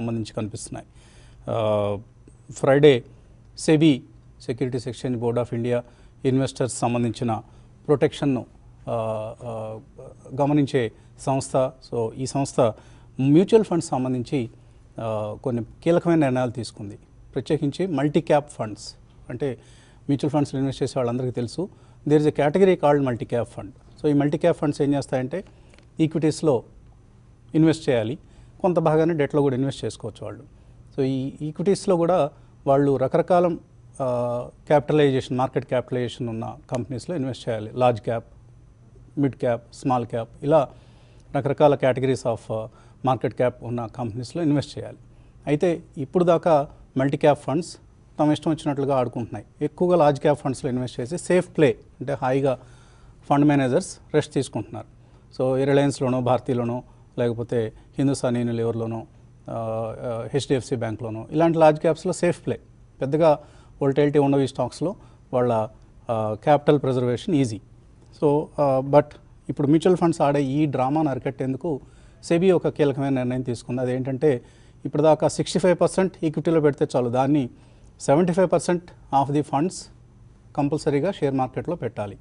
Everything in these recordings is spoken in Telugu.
సంబంధించి కనిపిస్తున్నాయి Friday SEBI securities exchange board of India investors సంబంధించిన ప్రొటెక్షన్ను గమనించే సంస్థ సో ఈ సంస్థ మ్యూచువల్ ఫండ్స్ సంబంధించి కొన్ని కీలకమైన నిర్ణయాలు తీసుకుంది ప్రత్యేకించి మల్టీ క్యాప్ ఫండ్స్ అంటే మ్యూచువల్ ఫండ్స్లో ఇన్వెస్ట్ చేసే వాళ్ళందరికీ తెలుసు there is a category called multi cap fund so ఈ మల్టీ క్యాప్ ఫండ్స్ ఏం చేస్తాయంటే ఈక్విటీస్లో ఇన్వెస్ట్ చేయాలి కొంత భాగాన్ని డెట్లో కూడా ఇన్వెస్ట్ చేసుకోవచ్చు వాళ్ళు సో ఈ ఈక్విటీస్లో కూడా వాళ్ళు రకరకాల క్యాపిటలైజేషన్ మార్కెట్ క్యాపిటలైజేషన్ ఉన్న కంపెనీస్లో ఇన్వెస్ట్ చేయాలి large cap mid cap small cap ఇలా రకరకాల కేటగిరీస్ ఆఫ్ మార్కెట్ క్యాప్ ఉన్న కంపెనీస్లో ఇన్వెస్ట్ చేయాలి అయితే ఇప్పుడు దాకా మల్టీ క్యాప్ ఫండ్స్ తమ ఇష్టం వచ్చినట్లుగా ఆడుకుంటున్నాయి ఎక్కువగా లార్జ్ క్యాప్ ఫండ్స్లో ఇన్వెస్ట్ చేసి సేఫ్ ప్లే అంటే హాయిగా ఫండ్ మేనేజర్స్ రెస్ట్ తీసుకుంటున్నారు సో రిలయన్స్లోనో భారతీయులోనో లేకపోతే హిందుస్థాన్ యూనియన్ ఎవరిలోనో హెచ్డిఎఫ్సి బ్యాంక్లోనో ఇలాంటి లార్జ్ క్యాప్స్లో సేఫ్ ప్లే పెద్దగా వోల్టైలిటీ ఉండవు ఈ స్టాక్స్లో వాళ్ళ capital preservation easy so but ఇప్పుడు మ్యూచువల్ ఫండ్స్ ఆడే ఈ డ్రామాను అరికట్టేందుకు సెబీ ఒక కీలకమైన నిర్ణయం తీసుకుంది అదేంటంటే ఇప్పటిదాకా సిక్స్టీ ఫైవ్ పర్సెంట్ ఈక్విటీలో పెడితే చాలు దాన్ని seventy five percent of the funds కంపల్సరీగా షేర్ మార్కెట్లో పెట్టాలి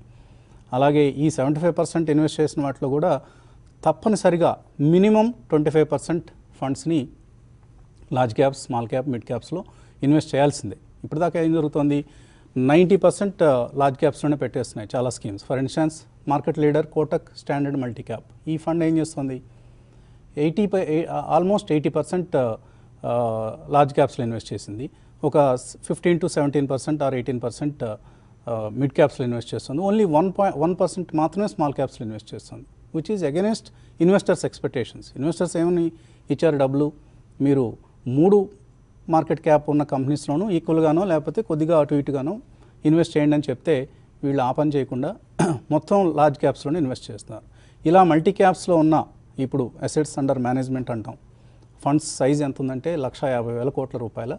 అలాగే ఈ సెవెంటీ ఫైవ్ పర్సెంట్ ఇన్వెస్ట్ చేసిన వాటిలో కూడా తప్పనిసరిగా మినిమం ట్వంటీ ఫైవ్ పర్సెంట్ ఫండ్స్ని large caps small cap mid క్యాప్స్లో ఇన్వెస్ట్ చేయాల్సిందే ఇప్పటిదాకా ఏం జరుగుతుంది నైంటీ పర్సెంట్ లార్జ్ క్యాప్స్లోనే పెట్టేస్తున్నాయి చాలా schemes for instance market leader Kotak standard multi cap ఈ ఫండ్ ఏం చేస్తుంది eighty almost eighty percent large క్యాప్స్లో ఇన్వెస్ట్ చేసింది ఒక fifteen to seventeen percent or eighteen percent mid క్యాప్స్లో ఇన్వెస్ట్ చేస్తుంది only one point one percent మాత్రమే స్మాల్ క్యాప్స్లో ఇన్వెస్ట్ చేస్తుంది which is against investors expectations investors ఏమని ఇచ్చారు డబ్బులు మీరు మూడు మార్కెట్ క్యాప్ ఉన్న కంపెనీస్లోనూ ఈక్వల్గానో లేకపోతే కొద్దిగా అటు ఇటుగానో ఇన్వెస్ట్ చేయండి అని చెప్తే వీళ్ళు ఆ పని చేయకుండా మొత్తం లార్జ్ క్యాప్స్లోనే ఇన్వెస్ట్ చేస్తున్నారు ఇలా మల్టీ క్యాప్స్లో ఉన్న ఇప్పుడు అసెట్స్ అండర్ మేనేజ్మెంట్ అంటాం ఫండ్స్ సైజ్ ఎంత ఉందంటే లక్ష యాభై వేల కోట్ల రూపాయల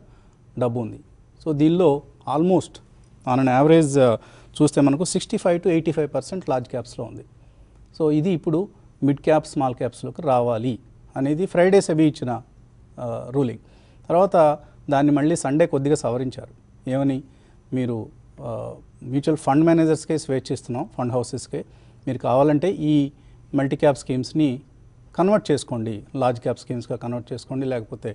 డబ్బు ఉంది సో దీనిలో ఆల్మోస్ట్ ఆన్ అన్ యావరేజ్ చూస్తే మనకు sixty five to eighty five percent large క్యాప్స్లో ఉంది సో ఇది ఇప్పుడు మిడ్ క్యాప్ స్మాల్ క్యాప్స్లోకి రావాలి అనేది ఫ్రైడే సెబి ఇచ్చిన రూలింగ్ తర్వాత దాన్ని మళ్ళీ సండే కొద్దిగా సవరించారు ఏమని మీరు మ్యూచువల్ ఫండ్ మేనేజర్స్కే స్వేచ్ఛ ఇస్తున్నాం ఫండ్ హౌసెస్కే మీరు కావాలంటే ఈ మల్టీ క్యాప్ స్కీమ్స్ని కన్వర్ట్ చేసుకోండి లార్జ్ క్యాప్ స్కీమ్స్గా కన్వర్ట్ చేసుకోండి లేకపోతే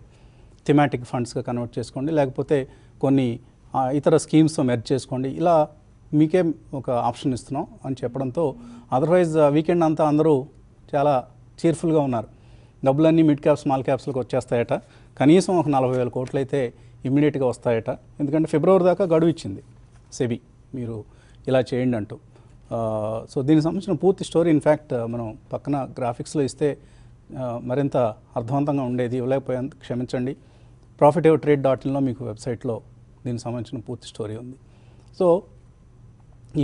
థిమాటిక్ ఫండ్స్గా కన్వర్ట్ చేసుకోండి లేకపోతే కొన్ని ఇతర స్కీమ్స్తో మెర్జ్ చేసుకోండి ఇలా మీకే ఒక ఆప్షన్ ఇస్తున్నాం అని చెప్పడంతో అదర్వైజ్ వీకెండ్ అంతా అందరూ చాలా చీర్ఫుల్గా ఉన్నారు డబ్బులన్నీ మిడ్ క్యాప్ స్మాల్ క్యాప్స్లకు వచ్చేస్తాయట కనీసం ఒక నలభై వేల కోట్లు అయితే ఇమ్మీడియట్గా వస్తాయట ఎందుకంటే ఫిబ్రవరి దాకా గడువు ఇచ్చింది సెబీ మీరు ఇలా చేయండి అంటూ సో దీనికి సంబంధించిన పూర్తి స్టోరీ ఇన్ఫ్యాక్ట్ మనం పక్కన గ్రాఫిక్స్లో ఇస్తే మరింత అర్థవంతంగా ఉండేది ఇవ్వలేకపోయేందుకు క్షమించండి ప్రాఫిట్ ట్రేడ్ డాట్ ఇన్లో మీకు వెబ్సైట్లో దీనికి సంబంధించిన పూర్తి స్టోరీ ఉంది సో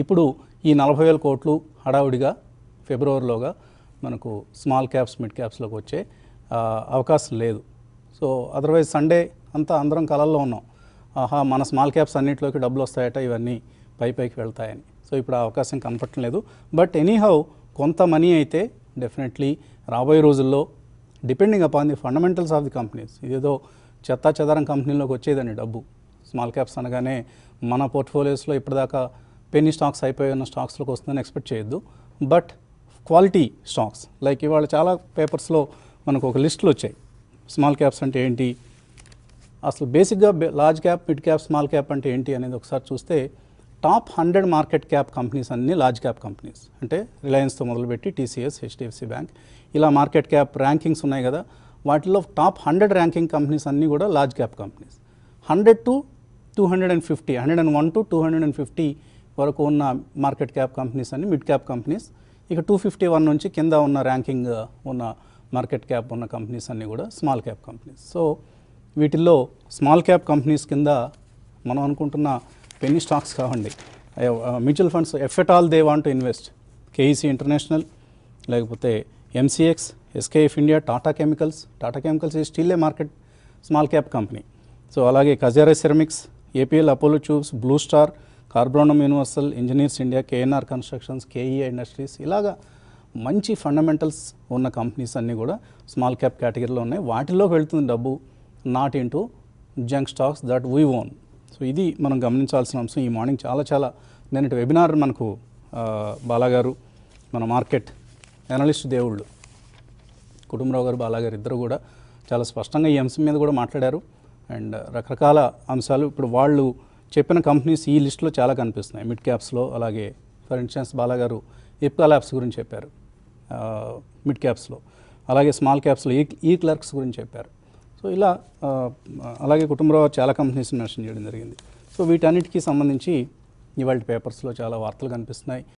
ఇప్పుడు ఈ నలభై వేల కోట్లు హడావుడిగా ఫిబ్రవరిలోగా మనకు స్మాల్ క్యాప్స్ మిడ్ క్యాప్స్లోకి వచ్చే అవకాశం లేదు సో అదర్వైజ్ సండే అంతా అందరం కలల్లో ఉన్నాం ఆహా మన స్మాల్ క్యాప్స్ అన్నింటిలోకి డబ్బులు వస్తాయట ఇవన్నీ పై పైకి వెళ్తాయని సో ఇప్పుడు ఆ అవకాశం కనపడటం లేదు బట్ ఎనీహౌ కొంత మనీ అయితే డెఫినెట్లీ రాబోయే రోజుల్లో depending upon the fundamentals of the companies ఇదేదో చెత్తా చెదారం కంపెనీలోకి వచ్చేదండి డబ్బు స్మాల్ క్యాప్స్ అనగానే మన పోర్ట్ఫోలియోస్లో ఇప్పటిదాకా పెన్నీ స్టాక్స్ అయిపోయి ఉన్న స్టాక్స్లోకి వస్తుందని ఎక్స్పెక్ట్ చేయొద్దు బట్ క్వాలిటీ స్టాక్స్ లైక్ ఇవాళ చాలా పేపర్స్లో మనకు ఒక లిస్టులు వచ్చాయి స్మాల్ క్యాప్స్ అంటే ఏంటి అసలు బేసిక్గా large cap mid cap small cap అంటే ఏంటి అనేది ఒకసారి చూస్తే top hundred market cap companies అన్ని లార్జ్ క్యాప్ కంపెనీస్ అంటే రిలయన్స్తో మొదలుపెట్టి టీసీఎస్ హెచ్డిఎఫ్సి బ్యాంక్ ఇలా మార్కెట్ క్యాప్ ర్యాంకింగ్స్ ఉన్నాయి కదా వాటిలో టాప్ హండ్రెడ్ ర్యాంకింగ్ కంపెనీస్ అన్నీ కూడా large cap companies hundred to two hundred and fifty hundred and one to two hundred and fifty వరకు ఉన్న మార్కెట్ క్యాప్ కంపెనీస్ అన్ని మిడ్ క్యాప్ కంపెనీస్ ఇక టూ ఫిఫ్టీ వన్ నుంచి కింద ఉన్న ర్యాంకింగ్ ఉన్న మార్కెట్ క్యాప్ ఉన్న కంపెనీస్ అన్నీ కూడా స్మాల్ క్యాప్ కంపెనీస్ సో వీటిల్లో స్మాల్ క్యాప్ కంపెనీస్ కింద మనం అనుకుంటున్న పెన్ని స్టాక్స్ కావండి mutual funds if at all they want to invest KEC international లేకపోతే MCX SKF India Tata chemicals Tata chemicals ఈ స్టీలే market small cap company so అలాగే Kajaria ceramics APL Apollo tubes blue star carborundum universal engineers India KNR constructions KEI industries ఇలాగా మంచి ఫండమెంటల్స్ ఉన్న కంపెనీస్ అన్నీ కూడా స్మాల్ క్యాప్ కేటగిరీలో ఉన్నాయి వాటిలోకి వెళ్తుంది డబ్బు not to junk stocks that we own so ఇది మనం గమనించాల్సిన అంశం ఈ మార్నింగ్ చాలా చాలా నేను వెబినార్ మనకు బాలాగారు మన మార్కెట్ అనలిస్ట్ దేవుళ్ళు కుటుంబరావు గారు బాలాగారు ఇద్దరు కూడా చాలా స్పష్టంగా ఈ అంశం మీద కూడా మాట్లాడారు అండ్ రకరకాల అంశాలు ఇప్పుడు వాళ్ళు చెప్పిన కంపెనీస్ ఈ లిస్ట్లో చాలా కనిపిస్తున్నాయి మిడ్ క్యాప్స్లో అలాగే ఫర్ ఇన్స్టాన్స్ బాలాగారు ఇప్కా ల్యాబ్స్ గురించి చెప్పారు మిడ్ క్యాప్స్లో అలాగే స్మాల్ క్యాప్స్లో ఈ ఈ క్లర్క్స్ గురించి చెప్పారు సో ఇలా అలాగే కుటుంబరావు చాలా కంపెనీస్ మెన్షన్ చేయడం జరిగింది సో వీటన్నిటికీ సంబంధించి ఇవాళ పేపర్స్లో చాలా వార్తలు కనిపిస్తున్నాయి